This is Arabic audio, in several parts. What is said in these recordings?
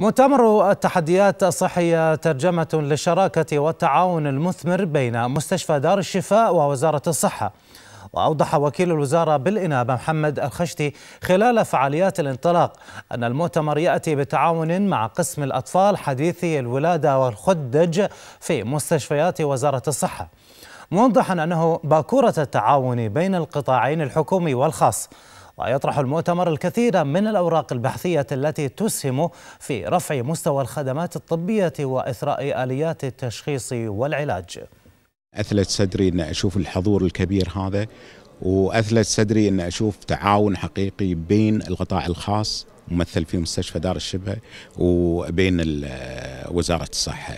مؤتمر التحديات الصحية ترجمة للشراكة والتعاون المثمر بين مستشفى دار الشفاء ووزارة الصحة وأوضح وكيل الوزارة بالإنابة محمد الخشتي خلال فعاليات الانطلاق أن المؤتمر يأتي بتعاون مع قسم الأطفال حديثي الولادة والخدج في مستشفيات وزارة الصحة موضحا أنه باكورة التعاون بين القطاعين الحكومي والخاص ويطرح المؤتمر الكثير من الأوراق البحثية التي تسهم في رفع مستوى الخدمات الطبية وإثراء آليات التشخيص والعلاج أثلت صدري أن أشوف الحضور الكبير هذا وأثلت صدري أن أشوف تعاون حقيقي بين القطاع الخاص ممثل في مستشفى دار الشبه وبين وزارة الصحة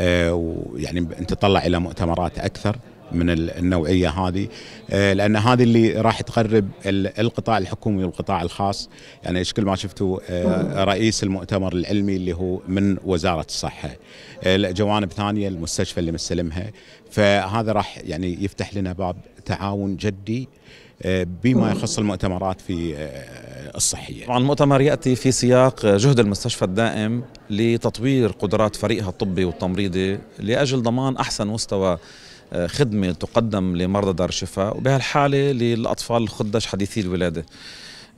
آه، يعني أنت تطلع إلى مؤتمرات أكثر من النوعيه هذه آه، لان هذه اللي راح تقرب القطاع الحكومي والقطاع الخاص يعني كل ما شفتوا آه، رئيس المؤتمر العلمي اللي هو من وزاره الصحه آه، جوانب ثانيه المستشفى اللي مستلمها فهذا راح يعني يفتح لنا باب تعاون جدي بما يخص المؤتمرات في الصحيه. طبعا المؤتمر ياتي في سياق جهد المستشفى الدائم لتطوير قدرات فريقها الطبي والتمريضي لاجل ضمان احسن مستوى آه، خدمة تقدم لمرضى دار الشفاء وبهالحالة للأطفال الخدش حديثي الولادة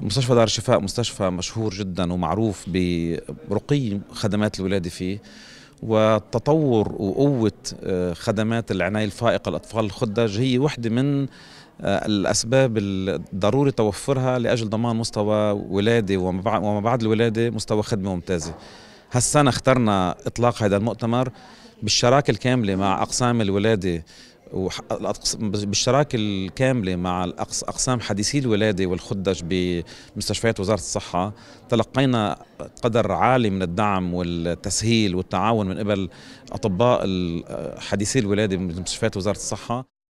مستشفى دار الشفاء مستشفى مشهور جدا ومعروف برقي خدمات الولادة فيه وتطور وقوة آه، خدمات العناية الفائقة للأطفال الخدج هي وحدة من آه، الأسباب الضروري توفرها لأجل ضمان مستوى ولادة وما بعد الولادة مستوى خدمة ممتازة هالسنة اخترنا إطلاق هذا المؤتمر بالشراكة الكاملة مع أقسام الولادة بالشراكة الكاملة مع أقسام حديثي الولادة والخدج بمستشفيات وزارة الصحة تلقينا قدر عالي من الدعم والتسهيل والتعاون من قبل أطباء حديثي الولادة بمستشفيات وزارة الصحة